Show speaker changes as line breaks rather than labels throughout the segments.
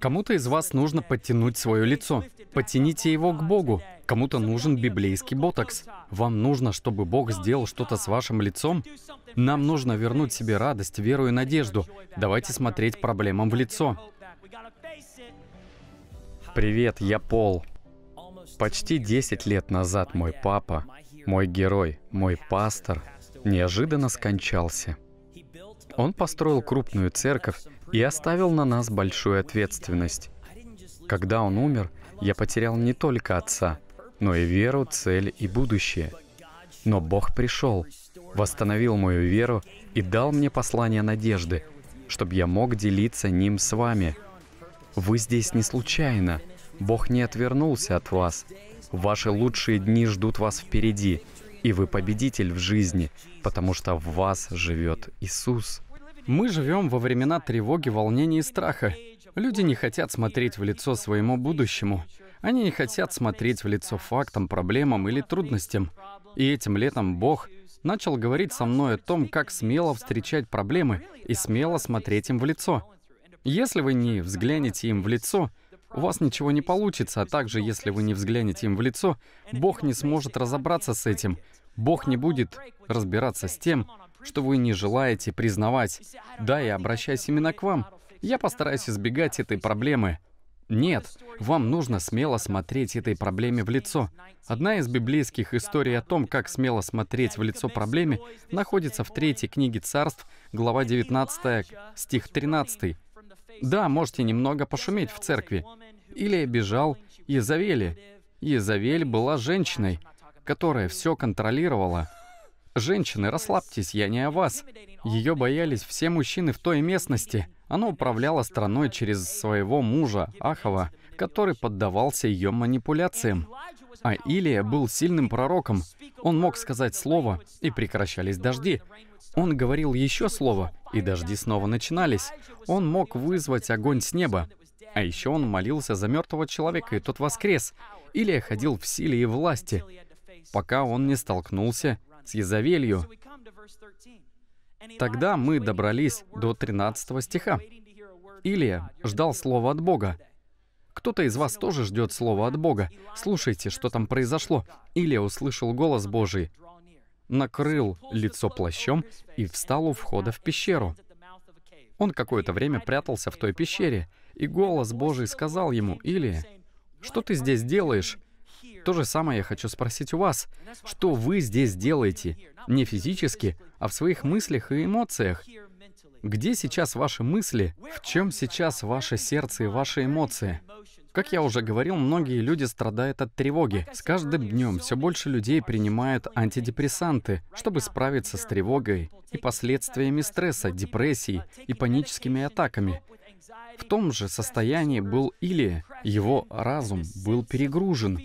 Кому-то из вас нужно подтянуть свое лицо. Подтяните его к Богу. Кому-то нужен библейский ботокс. Вам нужно, чтобы Бог сделал что-то с вашим лицом? Нам нужно вернуть себе радость, веру и надежду. Давайте смотреть проблемам в лицо. Привет, я Пол. Почти 10 лет назад мой папа, мой герой, мой пастор неожиданно скончался. Он построил крупную церковь, и оставил на нас большую ответственность. Когда он умер, я потерял не только отца, но и веру, цель и будущее. Но Бог пришел, восстановил мою веру и дал мне послание надежды, чтобы я мог делиться ним с вами. Вы здесь не случайно. Бог не отвернулся от вас. Ваши лучшие дни ждут вас впереди, и вы победитель в жизни, потому что в вас живет Иисус. Мы живем во времена тревоги, волнения и страха. Люди не хотят смотреть в лицо своему будущему. Они не хотят смотреть в лицо фактам, проблемам или трудностям. И этим летом Бог начал говорить со мной о том, как смело встречать проблемы и смело смотреть им в лицо. Если вы не взглянете им в лицо, у вас ничего не получится, а также если вы не взглянете им в лицо, Бог не сможет разобраться с этим. Бог не будет разбираться с тем, что вы не желаете признавать. Да, я обращаюсь именно к вам. Я постараюсь избегать этой проблемы. Нет, вам нужно смело смотреть этой проблеме в лицо. Одна из библейских историй о том, как смело смотреть в лицо проблеме, находится в третьей книге царств, глава 19, стих 13. Да, можете немного пошуметь в церкви. Или бежал Изавели. Изавель была женщиной, которая все контролировала. Женщины, расслабьтесь, я не о вас. Ее боялись все мужчины в той местности. Она управляла страной через своего мужа, Ахова, который поддавался ее манипуляциям. А Илия был сильным пророком. Он мог сказать слово, и прекращались дожди. Он говорил еще слово, и дожди снова начинались. Он мог вызвать огонь с неба. А еще он молился за мертвого человека, и тот воскрес. Илия ходил в силе и власти, пока он не столкнулся с Езавелью, тогда мы добрались до 13 стиха. Илия ждал слова от Бога. Кто-то из вас тоже ждет слова от Бога. Слушайте, что там произошло. Илия услышал голос Божий, накрыл лицо плащом и встал у входа в пещеру. Он какое-то время прятался в той пещере, и голос Божий сказал ему, «Илия, что ты здесь делаешь? То же самое я хочу спросить у вас. Что вы здесь делаете? Не физически, а в своих мыслях и эмоциях. Где сейчас ваши мысли? В чем сейчас ваше сердце и ваши эмоции? Как я уже говорил, многие люди страдают от тревоги. С каждым днем все больше людей принимают антидепрессанты, чтобы справиться с тревогой и последствиями стресса, депрессии и паническими атаками. В том же состоянии был Илия. Его разум был перегружен.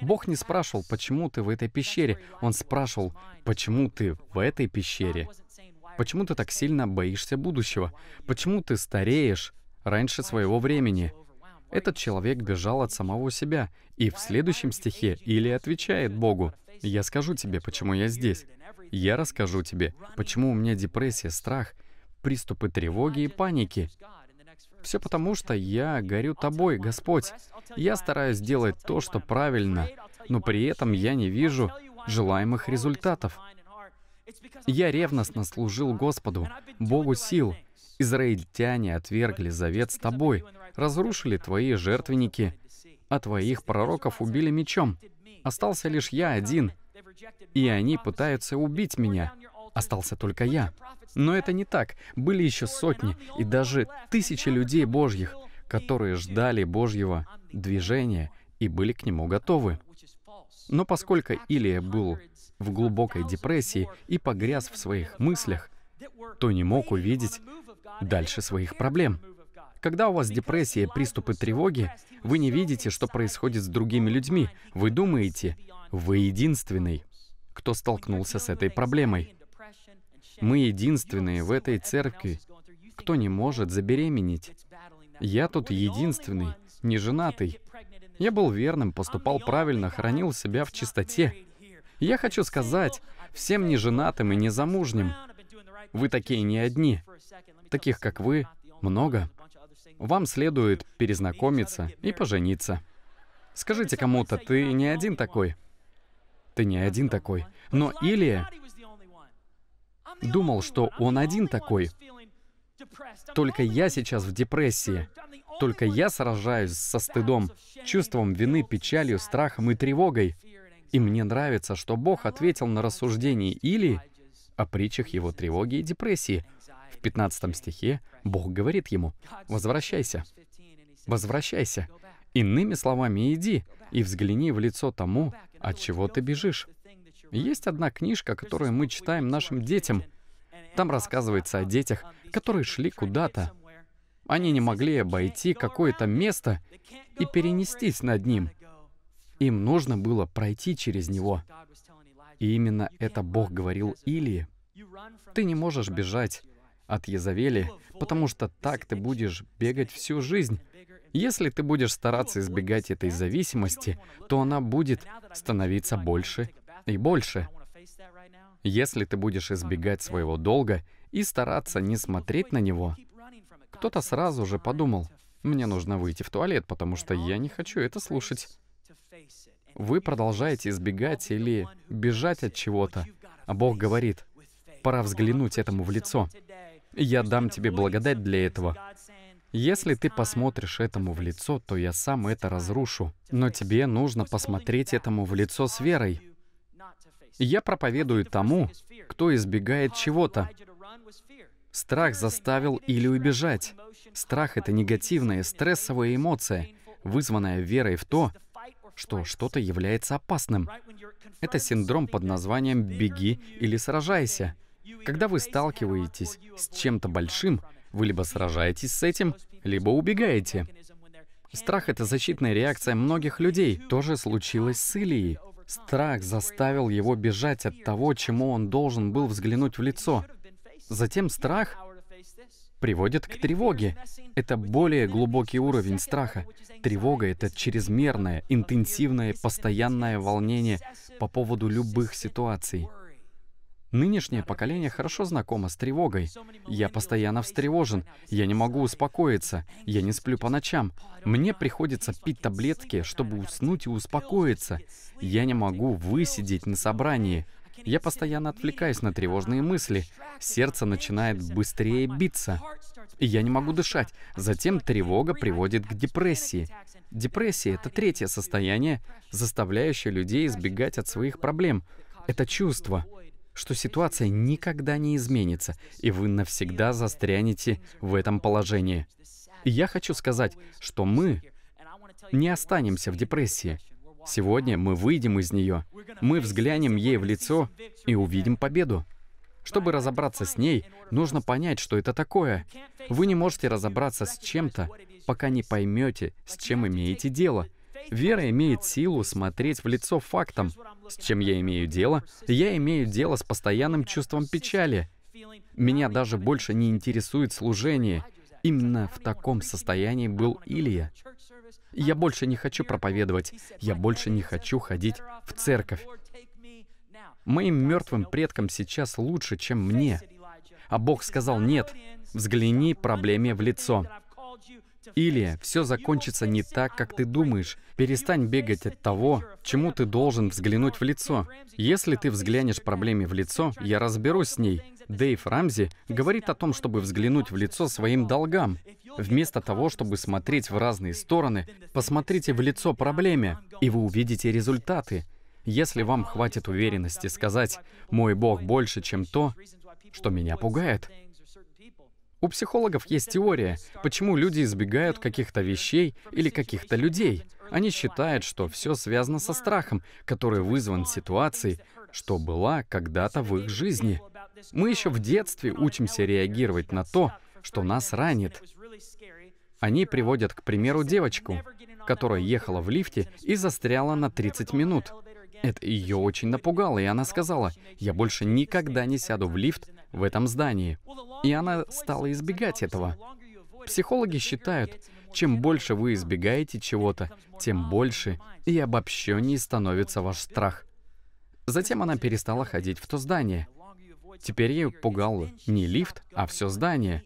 Бог не спрашивал, почему ты в этой пещере. Он спрашивал, почему ты в этой пещере. Почему ты так сильно боишься будущего? Почему ты стареешь раньше своего времени? Этот человек бежал от самого себя. И в следующем стихе или отвечает Богу, «Я скажу тебе, почему я здесь. Я расскажу тебе, почему у меня депрессия, страх, приступы тревоги и паники. Все потому, что я горю тобой, Господь. Я стараюсь делать то, что правильно, но при этом я не вижу желаемых результатов. Я ревностно служил Господу, Богу сил. Израильтяне отвергли завет с тобой, разрушили твои жертвенники, а твоих пророков убили мечом. Остался лишь я один, и они пытаются убить меня остался только я. Но это не так. Были еще сотни и даже тысячи людей Божьих, которые ждали Божьего движения и были к нему готовы. Но поскольку Илия был в глубокой депрессии и погряз в своих мыслях, то не мог увидеть дальше своих проблем. Когда у вас депрессия приступы тревоги, вы не видите, что происходит с другими людьми. Вы думаете, вы единственный, кто столкнулся с этой проблемой. Мы единственные в этой церкви, кто не может забеременеть. Я тут единственный, не женатый. Я был верным, поступал правильно, хранил себя в чистоте. Я хочу сказать всем неженатым и незамужним, вы такие не одни. Таких, как вы, много. Вам следует перезнакомиться и пожениться. Скажите кому-то, ты не один такой. Ты не один такой. Но Илия Думал, что он один такой. Только я сейчас в депрессии. Только я сражаюсь со стыдом, чувством вины, печалью, страхом и тревогой. И мне нравится, что Бог ответил на рассуждение Или о притчах его тревоги и депрессии. В 15 стихе Бог говорит ему, «Возвращайся, возвращайся, иными словами, иди и взгляни в лицо тому, от чего ты бежишь». Есть одна книжка, которую мы читаем нашим детям. Там рассказывается о детях, которые шли куда-то. Они не могли обойти какое-то место и перенестись над ним. Им нужно было пройти через него. И именно это Бог говорил Илии. Ты не можешь бежать от Езавели, потому что так ты будешь бегать всю жизнь. Если ты будешь стараться избегать этой зависимости, то она будет становиться больше и больше. Если ты будешь избегать своего долга и стараться не смотреть на него, кто-то сразу же подумал, мне нужно выйти в туалет, потому что я не хочу это слушать. Вы продолжаете избегать или бежать от чего-то, а Бог говорит, пора взглянуть этому в лицо. Я дам тебе благодать для этого. Если ты посмотришь этому в лицо, то я сам это разрушу. Но тебе нужно посмотреть этому в лицо с верой. Я проповедую тому, кто избегает чего-то. Страх заставил или убежать. Страх — это негативная, стрессовая эмоция, вызванная верой в то, что что-то является опасным. Это синдром под названием «беги» или «сражайся». Когда вы сталкиваетесь с чем-то большим, вы либо сражаетесь с этим, либо убегаете. Страх — это защитная реакция многих людей. То же случилось с Илией. Страх заставил его бежать от того, чему он должен был взглянуть в лицо. Затем страх приводит к тревоге. Это более глубокий уровень страха. Тревога — это чрезмерное, интенсивное, постоянное волнение по поводу любых ситуаций. Нынешнее поколение хорошо знакомо с тревогой. Я постоянно встревожен, я не могу успокоиться, я не сплю по ночам. Мне приходится пить таблетки, чтобы уснуть и успокоиться. Я не могу высидеть на собрании. Я постоянно отвлекаюсь на тревожные мысли. Сердце начинает быстрее биться. я не могу дышать. Затем тревога приводит к депрессии. Депрессия — это третье состояние, заставляющее людей избегать от своих проблем. Это чувство — что ситуация никогда не изменится, и вы навсегда застрянете в этом положении. И я хочу сказать, что мы не останемся в депрессии. Сегодня мы выйдем из нее, мы взглянем ей в лицо и увидим победу. Чтобы разобраться с ней, нужно понять, что это такое. Вы не можете разобраться с чем-то, пока не поймете, с чем имеете дело — Вера имеет силу смотреть в лицо фактам. С чем я имею дело? Я имею дело с постоянным чувством печали. Меня даже больше не интересует служение. Именно в таком состоянии был Илья. Я больше не хочу проповедовать. Я больше не хочу ходить в церковь. Моим мертвым предкам сейчас лучше, чем мне. А Бог сказал, нет, взгляни проблеме в лицо. Или все закончится не так, как ты думаешь. Перестань бегать от того, чему ты должен взглянуть в лицо. Если ты взглянешь проблеме в лицо, я разберусь с ней. Дейв Рамзи говорит о том, чтобы взглянуть в лицо своим долгам. Вместо того, чтобы смотреть в разные стороны, посмотрите в лицо проблеме, и вы увидите результаты. Если вам хватит уверенности сказать «Мой Бог больше, чем то, что меня пугает», у психологов есть теория, почему люди избегают каких-то вещей или каких-то людей. Они считают, что все связано со страхом, который вызван ситуацией, что была когда-то в их жизни. Мы еще в детстве учимся реагировать на то, что нас ранит. Они приводят, к примеру, девочку, которая ехала в лифте и застряла на 30 минут. Это ее очень напугало, и она сказала, «Я больше никогда не сяду в лифт, в этом здании. И она стала избегать этого. Психологи считают, чем больше вы избегаете чего-то, тем больше и обобщеннее становится ваш страх. Затем она перестала ходить в то здание. Теперь ее пугал не лифт, а все здание.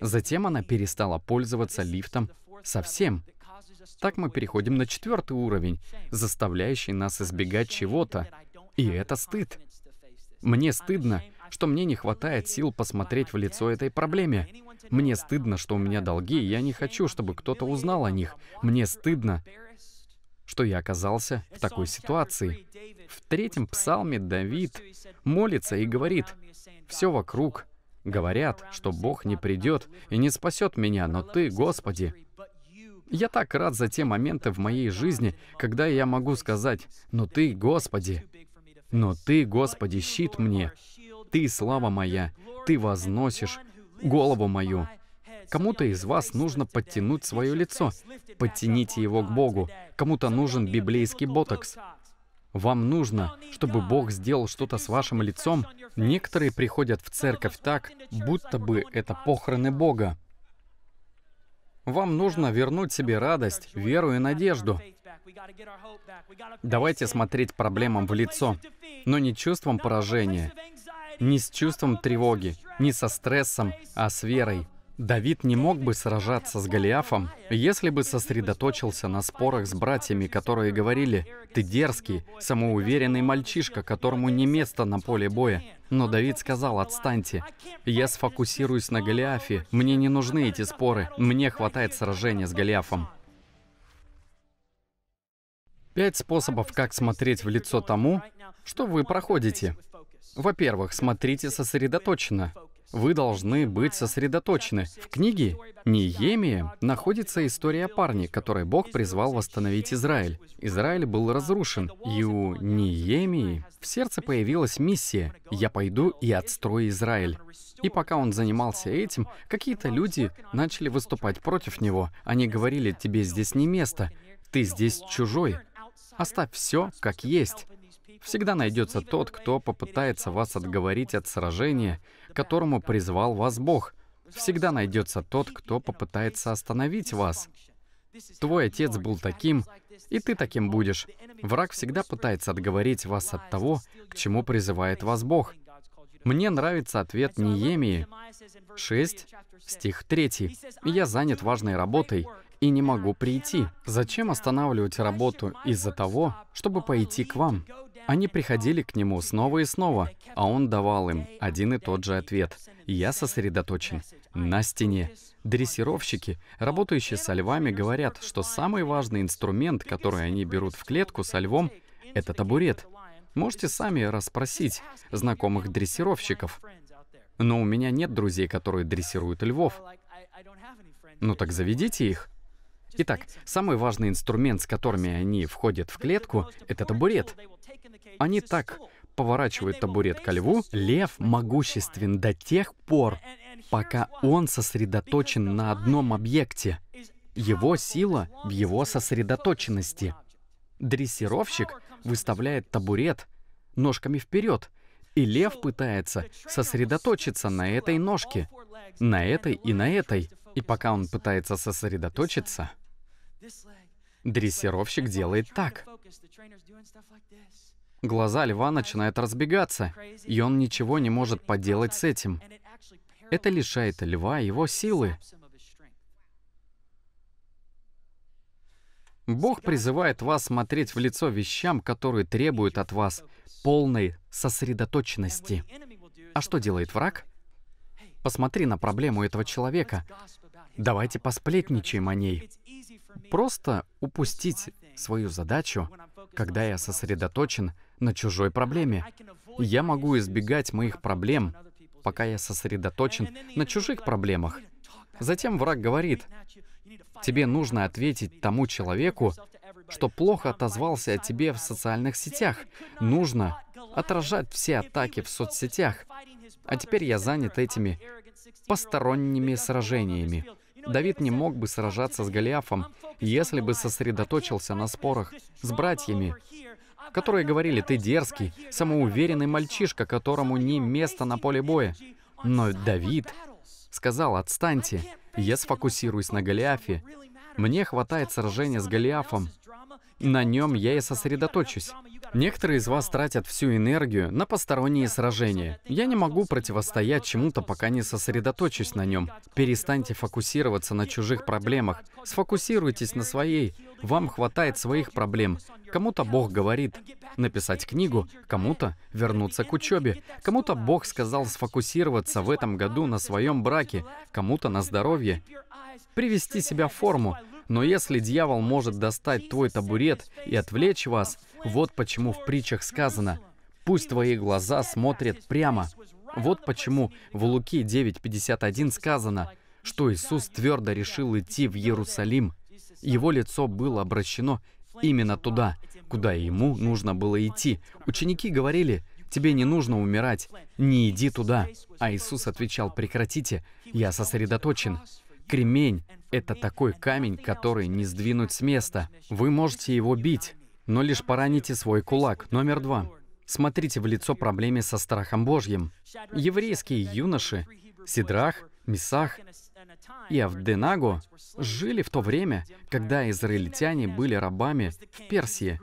Затем она перестала пользоваться лифтом совсем. Так мы переходим на четвертый уровень, заставляющий нас избегать чего-то. И это стыд. Мне стыдно, что мне не хватает сил посмотреть в лицо этой проблеме. Мне стыдно, что у меня долги, и я не хочу, чтобы кто-то узнал о них. Мне стыдно, что я оказался в такой ситуации. В третьем псалме Давид молится и говорит, «Все вокруг говорят, что Бог не придет и не спасет меня, но Ты, Господи, я так рад за те моменты в моей жизни, когда я могу сказать, «Но Ты, Господи, но Ты, Господи, щит мне, ты, слава моя, ты возносишь голову мою. Кому-то из вас нужно подтянуть свое лицо. Подтяните его к Богу. Кому-то нужен библейский ботокс. Вам нужно, чтобы Бог сделал что-то с вашим лицом. Некоторые приходят в церковь так, будто бы это похороны Бога. Вам нужно вернуть себе радость, веру и надежду. Давайте смотреть проблемам в лицо, но не чувством поражения, не с чувством тревоги, не со стрессом, а с верой. Давид не мог бы сражаться с Голиафом, если бы сосредоточился на спорах с братьями, которые говорили «Ты дерзкий, самоуверенный мальчишка, которому не место на поле боя». Но Давид сказал «Отстаньте, я сфокусируюсь на Голиафе, мне не нужны эти споры, мне хватает сражения с Голиафом». Пять способов, как смотреть в лицо тому, что вы проходите. Во-первых, смотрите сосредоточенно. Вы должны быть сосредоточены. В книге Неемия находится история парня, который Бог призвал восстановить Израиль. Израиль был разрушен, и у Ниемии в сердце появилась миссия «Я пойду и отстрою Израиль». И пока он занимался этим, какие-то люди начали выступать против него. Они говорили «Тебе здесь не место, ты здесь чужой, оставь все как есть». Всегда найдется тот, кто попытается вас отговорить от сражения, которому призвал вас Бог. Всегда найдется тот, кто попытается остановить вас. Твой отец был таким, и ты таким будешь. Враг всегда пытается отговорить вас от того, к чему призывает вас Бог. Мне нравится ответ Ниемии 6, стих 3. «Я занят важной работой и не могу прийти. Зачем останавливать работу из-за того, чтобы пойти к вам? Они приходили к нему снова и снова, а он давал им один и тот же ответ. «Я сосредоточен на стене». Дрессировщики, работающие со львами, говорят, что самый важный инструмент, который они берут в клетку со львом, это табурет. Можете сами расспросить знакомых дрессировщиков. Но у меня нет друзей, которые дрессируют львов. Ну так заведите их. Итак, самый важный инструмент, с которыми они входят в клетку, это табурет. Они так поворачивают табурет ко льву. Лев могуществен до тех пор, пока он сосредоточен на одном объекте. Его сила в его сосредоточенности. Дрессировщик выставляет табурет ножками вперед, и лев пытается сосредоточиться на этой ножке, на этой и на этой. И пока он пытается сосредоточиться, дрессировщик делает так. Глаза льва начинают разбегаться, и он ничего не может поделать с этим. Это лишает льва его силы. Бог призывает вас смотреть в лицо вещам, которые требуют от вас полной сосредоточенности. А что делает враг? Посмотри на проблему этого человека. Давайте посплетничаем о ней. Просто упустить свою задачу, когда я сосредоточен — на чужой проблеме. Я могу избегать моих проблем, пока я сосредоточен на чужих проблемах. Затем враг говорит, тебе нужно ответить тому человеку, что плохо отозвался о тебе в социальных сетях. Нужно отражать все атаки в соцсетях. А теперь я занят этими посторонними сражениями. Давид не мог бы сражаться с Голиафом, если бы сосредоточился на спорах с братьями которые говорили, ты дерзкий, самоуверенный мальчишка, которому не место на поле боя. Но Давид сказал, отстаньте, я сфокусируюсь на Голиафе. Мне хватает сражения с Голиафом. На нем я и сосредоточусь. Некоторые из вас тратят всю энергию на посторонние сражения. Я не могу противостоять чему-то, пока не сосредоточусь на нем. Перестаньте фокусироваться на чужих проблемах. Сфокусируйтесь на своей. Вам хватает своих проблем. Кому-то Бог говорит написать книгу, кому-то вернуться к учебе, кому-то Бог сказал сфокусироваться в этом году на своем браке, кому-то на здоровье, привести себя в форму, но если дьявол может достать твой табурет и отвлечь вас, вот почему в притчах сказано «Пусть твои глаза смотрят прямо». Вот почему в Луки 9.51 сказано, что Иисус твердо решил идти в Иерусалим. Его лицо было обращено именно туда, куда ему нужно было идти. Ученики говорили, тебе не нужно умирать, не иди туда. А Иисус отвечал, прекратите, я сосредоточен. Кремень — это такой камень, который не сдвинуть с места. Вы можете его бить, но лишь пораните свой кулак. Номер два. Смотрите в лицо проблеме со страхом Божьим. Еврейские юноши Сидрах, Мисах и Авденаго жили в то время, когда израильтяне были рабами в Персии.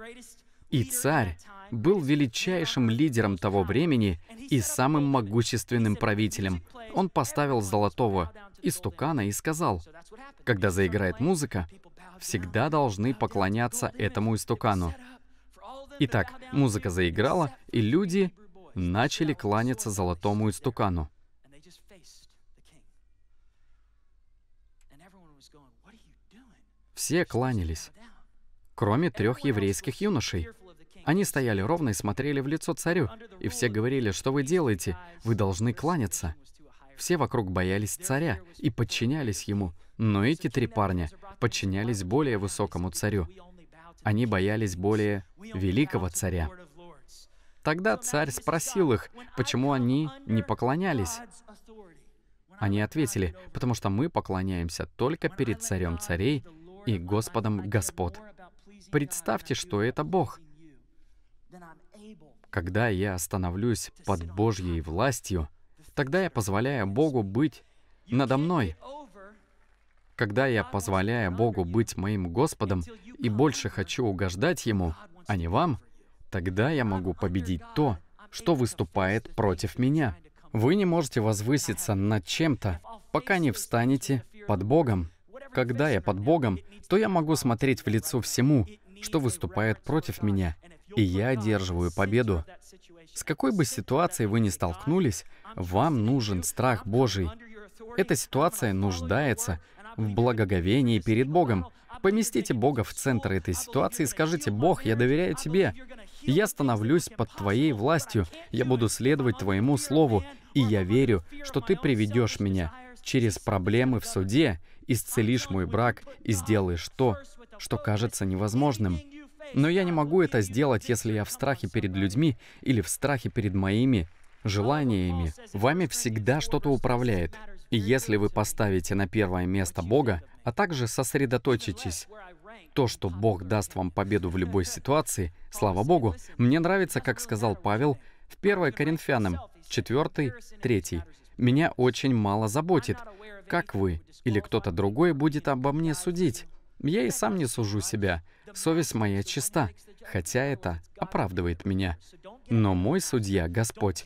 И царь был величайшим лидером того времени и самым могущественным правителем. Он поставил золотого истукана и сказал, когда заиграет музыка, всегда должны поклоняться этому истукану. Итак, музыка заиграла, и люди начали кланяться золотому истукану. Все кланялись, кроме трех еврейских юношей. Они стояли ровно и смотрели в лицо царю, и все говорили, что вы делаете, вы должны кланяться. Все вокруг боялись царя и подчинялись ему, но эти три парня подчинялись более высокому царю. Они боялись более великого царя. Тогда царь спросил их, почему они не поклонялись. Они ответили, потому что мы поклоняемся только перед царем царей и Господом Господ. Представьте, что это Бог. Когда я остановлюсь под Божьей властью, Тогда я позволяю Богу быть надо мной. Когда я позволяю Богу быть моим Господом и больше хочу угождать Ему, а не вам, тогда я могу победить то, что выступает против меня. Вы не можете возвыситься над чем-то, пока не встанете под Богом. Когда я под Богом, то я могу смотреть в лицо всему, что выступает против меня, и я одерживаю победу. С какой бы ситуацией вы ни столкнулись, вам нужен страх Божий. Эта ситуация нуждается в благоговении перед Богом. Поместите Бога в центр этой ситуации и скажите, «Бог, я доверяю Тебе. Я становлюсь под Твоей властью. Я буду следовать Твоему Слову. И я верю, что Ты приведешь меня через проблемы в суде, исцелишь мой брак и сделаешь то, что кажется невозможным. Но я не могу это сделать, если я в страхе перед людьми или в страхе перед моими желаниями. Вами всегда что-то управляет. И если вы поставите на первое место Бога, а также сосредоточитесь то, что Бог даст вам победу в любой ситуации, слава Богу, мне нравится, как сказал Павел в 1 Коринфянам 4, 3. «Меня очень мало заботит, как вы или кто-то другой будет обо мне судить. Я и сам не сужу себя. Совесть моя чиста, хотя это оправдывает меня. Но мой судья — Господь.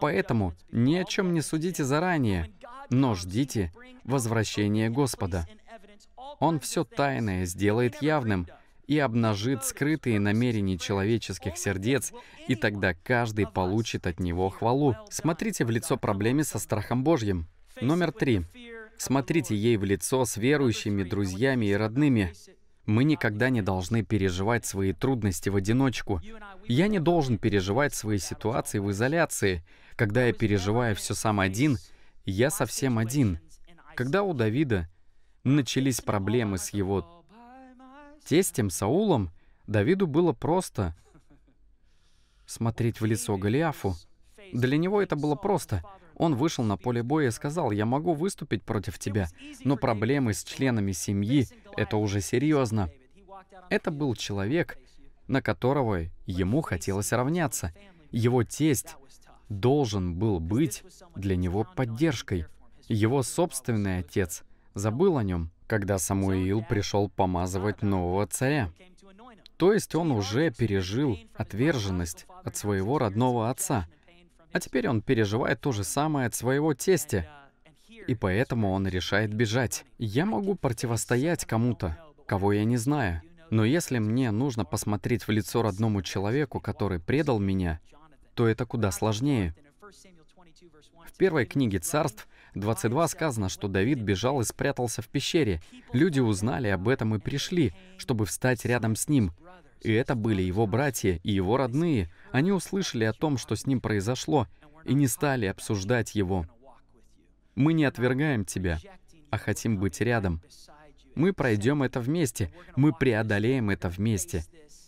Поэтому ни о чем не судите заранее, но ждите возвращения Господа. Он все тайное сделает явным и обнажит скрытые намерения человеческих сердец, и тогда каждый получит от него хвалу. Смотрите в лицо проблеме со страхом Божьим. Номер три. Смотрите ей в лицо с верующими, друзьями и родными. Мы никогда не должны переживать свои трудности в одиночку. Я не должен переживать свои ситуации в изоляции. Когда я переживаю все сам один, я совсем один. Когда у Давида начались проблемы с его тестем Саулом, Давиду было просто смотреть в лицо Голиафу. Для него это было просто. Он вышел на поле боя и сказал, я могу выступить против тебя, но проблемы с членами семьи — это уже серьезно. Это был человек, на которого ему хотелось равняться. Его тесть должен был быть для него поддержкой. Его собственный отец забыл о нем, когда Самуил пришел помазывать нового царя. То есть он уже пережил отверженность от своего родного отца — а теперь он переживает то же самое от своего тестя, и поэтому он решает бежать. Я могу противостоять кому-то, кого я не знаю, но если мне нужно посмотреть в лицо родному человеку, который предал меня, то это куда сложнее. В первой книге «Царств» 22 сказано, что Давид бежал и спрятался в пещере. Люди узнали об этом и пришли, чтобы встать рядом с ним. И это были его братья и его родные. Они услышали о том, что с ним произошло, и не стали обсуждать его. Мы не отвергаем тебя, а хотим быть рядом. Мы пройдем это вместе, мы преодолеем это вместе.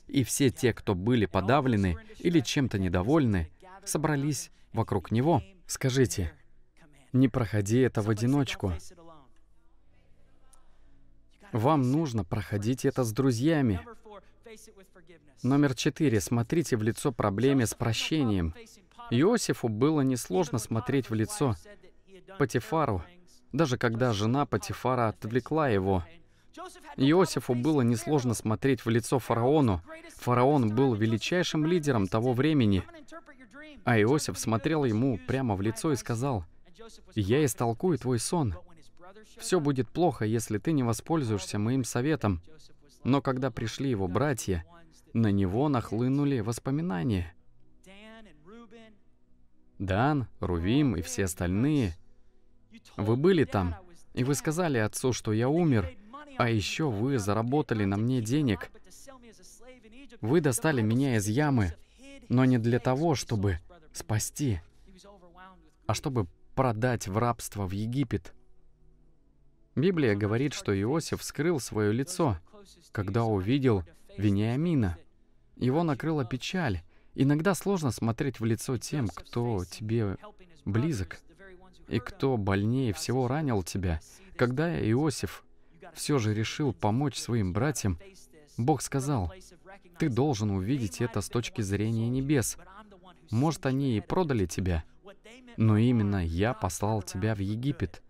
И все те, кто были подавлены или чем-то недовольны, собрались вокруг него. Скажите, не проходи это в одиночку. Вам нужно проходить это с друзьями. Номер четыре. Смотрите в лицо проблеме с прощением. Иосифу было несложно смотреть в лицо Патифару, даже когда жена Патифара отвлекла его. Иосифу было несложно смотреть в лицо фараону. Фараон был величайшим лидером того времени. А Иосиф смотрел ему прямо в лицо и сказал, «Я истолкую твой сон. Все будет плохо, если ты не воспользуешься моим советом». Но когда пришли его братья, на него нахлынули воспоминания. Дан, Рувим и все остальные. Вы были там, и вы сказали отцу, что я умер, а еще вы заработали на мне денег. Вы достали меня из ямы, но не для того, чтобы спасти, а чтобы продать в рабство в Египет. Библия говорит, что Иосиф скрыл свое лицо — когда увидел Вениамина. Его накрыла печаль. Иногда сложно смотреть в лицо тем, кто тебе близок и кто больнее всего ранил тебя. Когда Иосиф все же решил помочь своим братьям, Бог сказал, «Ты должен увидеть это с точки зрения небес. Может, они и продали тебя, но именно я послал тебя в Египет».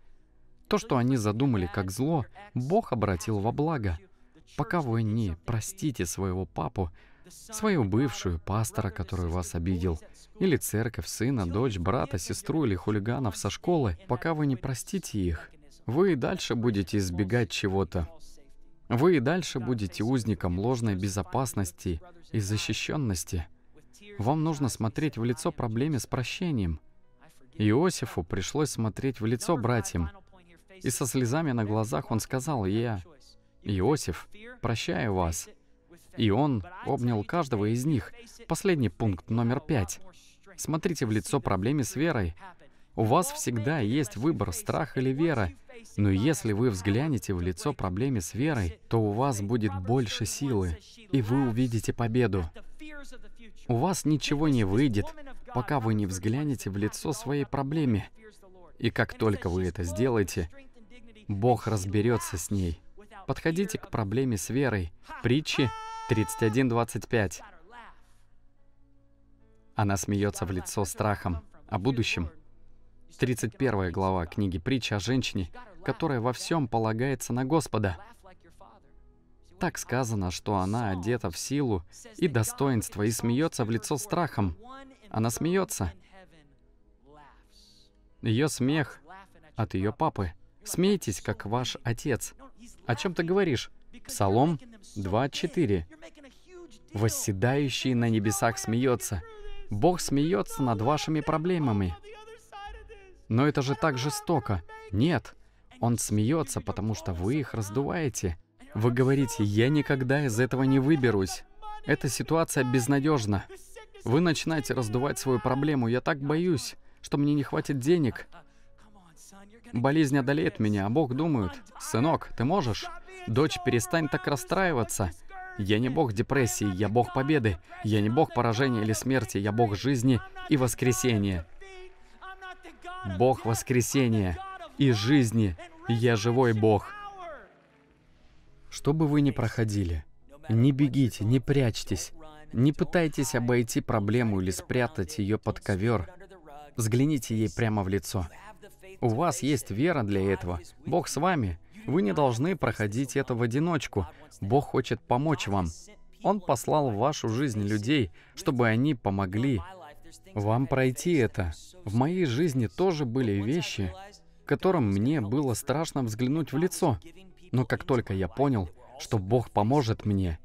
То, что они задумали как зло, Бог обратил во благо — пока вы не простите своего папу, свою бывшую, пастора, который вас обидел, или церковь, сына, дочь, брата, сестру или хулиганов со школы, пока вы не простите их, вы и дальше будете избегать чего-то. Вы и дальше будете узником ложной безопасности и защищенности. Вам нужно смотреть в лицо проблеме с прощением. Иосифу пришлось смотреть в лицо братьям. И со слезами на глазах он сказал, «Я Иосиф, прощаю вас. И он обнял каждого из них. Последний пункт номер пять. Смотрите в лицо проблеме с верой. У вас всегда есть выбор, страх или вера. Но если вы взглянете в лицо проблеме с верой, то у вас будет больше силы, и вы увидите победу. У вас ничего не выйдет, пока вы не взглянете в лицо своей проблеме. И как только вы это сделаете, Бог разберется с ней. Подходите к проблеме с верой. Притчи 31.25. Она смеется в лицо страхом о будущем. 31 глава книги «Притча о женщине», которая во всем полагается на Господа. Так сказано, что она одета в силу и достоинство и смеется в лицо страхом. Она смеется. Ее смех от ее папы. «Смейтесь, как ваш отец». О чем ты говоришь? Псалом 2.4. «Восседающий на небесах смеется». Бог смеется над вашими проблемами. Но это же так жестоко. Нет, Он смеется, потому что вы их раздуваете. Вы говорите, я никогда из этого не выберусь. Эта ситуация безнадежна. Вы начинаете раздувать свою проблему. Я так боюсь, что мне не хватит денег. Болезнь одолеет меня, а Бог думает. Сынок, ты можешь? Дочь, перестань так расстраиваться. Я не Бог депрессии, я Бог победы. Я не Бог поражения или смерти, я Бог жизни и воскресения. Бог воскресения и жизни. Я живой Бог. Что бы вы ни проходили, не бегите, не прячьтесь, не пытайтесь обойти проблему или спрятать ее под ковер. Взгляните ей прямо в лицо. У вас есть вера для этого. Бог с вами. Вы не должны проходить это в одиночку. Бог хочет помочь вам. Он послал в вашу жизнь людей, чтобы они помогли вам пройти это. В моей жизни тоже были вещи, которым мне было страшно взглянуть в лицо. Но как только я понял, что Бог поможет мне,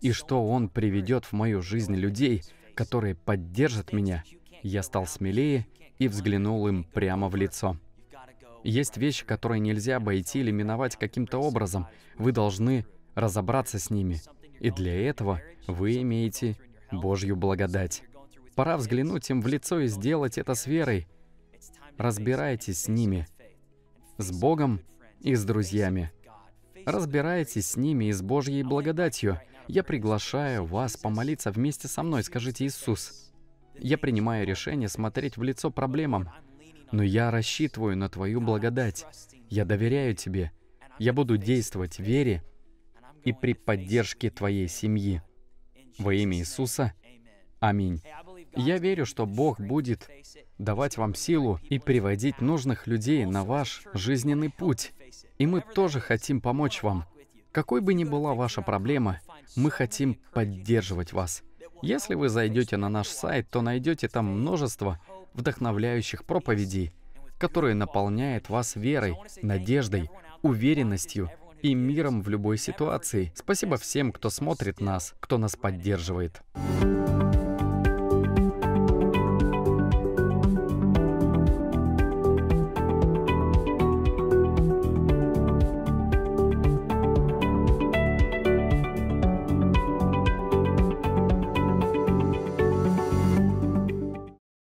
и что Он приведет в мою жизнь людей, которые поддержат меня, я стал смелее и взглянул им прямо в лицо. Есть вещи, которые нельзя обойти или миновать каким-то образом. Вы должны разобраться с ними. И для этого вы имеете Божью благодать. Пора взглянуть им в лицо и сделать это с верой. Разбирайтесь с ними, с Богом и с друзьями. Разбирайтесь с ними и с Божьей благодатью. Я приглашаю вас помолиться вместе со мной, скажите Иисус. Я принимаю решение смотреть в лицо проблемам, но я рассчитываю на Твою благодать. Я доверяю Тебе. Я буду действовать в вере и при поддержке Твоей семьи. Во имя Иисуса. Аминь. Я верю, что Бог будет давать вам силу и приводить нужных людей на ваш жизненный путь. И мы тоже хотим помочь вам. Какой бы ни была ваша проблема, мы хотим поддерживать вас. Если вы зайдете на наш сайт, то найдете там множество вдохновляющих проповедей, которые наполняют вас верой, надеждой, уверенностью и миром в любой ситуации. Спасибо всем, кто смотрит нас, кто нас поддерживает. Thank you